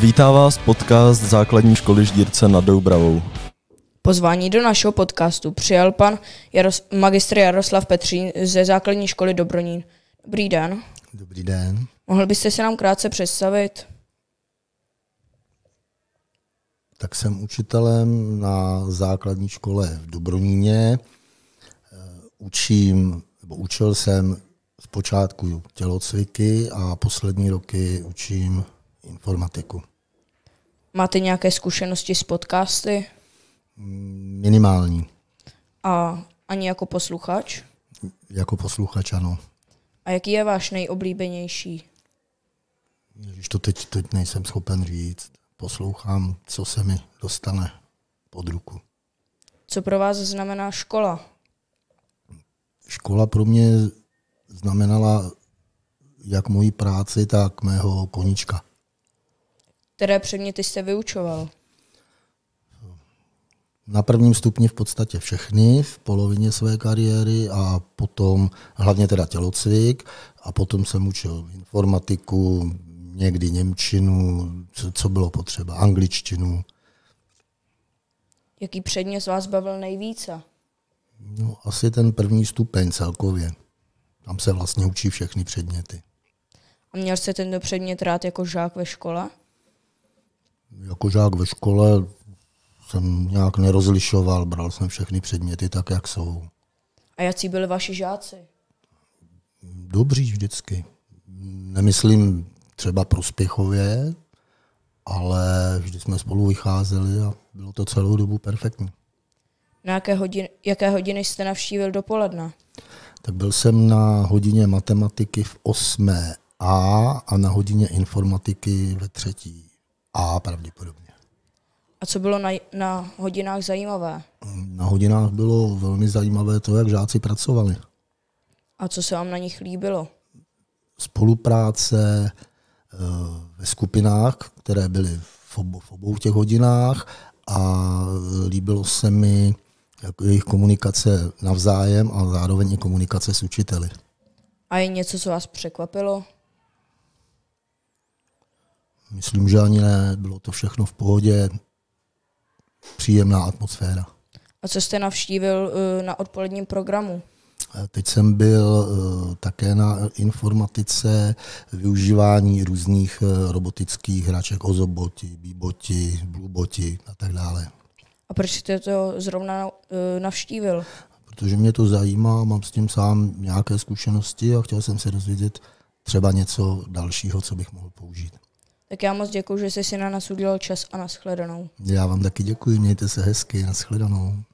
Vítá vás podcast Základní školy Ždírce nad Doubravou. Pozvání do našeho podcastu přijal pan Jaros- magistr Jaroslav Petřín ze Základní školy Dobronín. Dobrý den. Dobrý den. Mohl byste se nám krátce představit? Tak jsem učitelem na základní škole v Dobroníně. Eh, učím, nebo učil jsem zpočátku tělocviky a poslední roky učím informatiku. Máte nějaké zkušenosti s podcasty? Minimální. A ani jako posluchač? Jako posluchač, ano. A jaký je váš nejoblíbenější? Když to teď, teď nejsem schopen říct. Poslouchám, co se mi dostane pod ruku. Co pro vás znamená škola? Škola pro mě znamenala jak moji práci, tak mého koníčka. Které předměty jste vyučoval? Na prvním stupni v podstatě všechny, v polovině své kariéry a potom hlavně teda tělocvik a potom jsem učil informatiku, někdy Němčinu, co bylo potřeba, angličtinu. Jaký předmět z vás bavil nejvíce? No, asi ten první stupeň celkově. Tam se vlastně učí všechny předměty. A měl jste tento předmět rád jako žák ve škole? jako žák ve škole jsem nějak nerozlišoval, bral jsem všechny předměty tak, jak jsou. A jaký byli vaši žáci? Dobří vždycky. Nemyslím třeba prospěchově, ale vždy jsme spolu vycházeli a bylo to celou dobu perfektní. Na jaké hodiny, jaké hodiny jste navštívil dopoledne? Tak byl jsem na hodině matematiky v 8. A a na hodině informatiky ve třetí. A pravděpodobně. A co bylo na, na hodinách zajímavé? Na hodinách bylo velmi zajímavé to, jak žáci pracovali. A co se vám na nich líbilo? Spolupráce eh, ve skupinách, které byly v obou, v obou těch hodinách a líbilo se mi jejich komunikace navzájem a zároveň i komunikace s učiteli. A je něco, co vás překvapilo? Myslím, že ani ne. Bylo to všechno v pohodě. Příjemná atmosféra. A co jste navštívil eh, na odpoledním programu? Eh, teď jsem byl eh, také na informatice využívání různých robotických hraček, ozoboti, bíboti, bluboti a tak dále. A proč jste to zrovna navštívil? Protože mě to zajímá, mám s tím sám nějaké zkušenosti a chtěl jsem se dozvědět třeba něco dalšího, co bych mohl použít. Tak já moc děkuji, že jsi si na nás udělal čas a nashledanou. Já vám taky děkuji, mějte se hezky, nashledanou.